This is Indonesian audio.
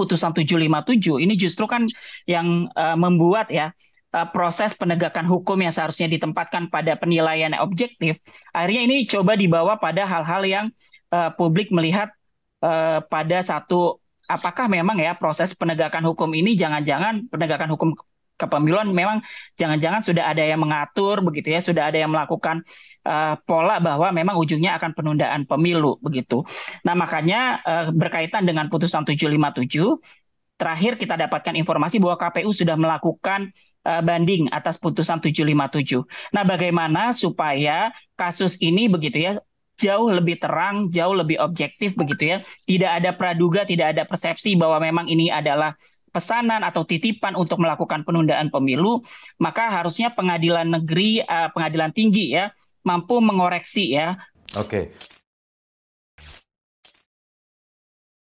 putusan 757 ini justru kan yang uh, membuat ya eh, proses penegakan hukum yang seharusnya ditempatkan pada penilaian objektif akhirnya ini coba dibawa pada hal-hal yang uh, publik melihat uh, pada satu apakah memang ya proses penegakan hukum ini jangan-jangan penegakan hukum kepemiluan memang jangan-jangan sudah ada yang mengatur begitu ya, sudah ada yang melakukan uh, pola bahwa memang ujungnya akan penundaan pemilu begitu. Nah, makanya uh, berkaitan dengan putusan 757 terakhir kita dapatkan informasi bahwa KPU sudah melakukan uh, banding atas putusan 757. Nah, bagaimana supaya kasus ini begitu ya jauh lebih terang, jauh lebih objektif begitu ya. Tidak ada praduga, tidak ada persepsi bahwa memang ini adalah pesanan atau titipan untuk melakukan penundaan pemilu, maka harusnya pengadilan negeri, eh, pengadilan tinggi ya, mampu mengoreksi ya. Oke.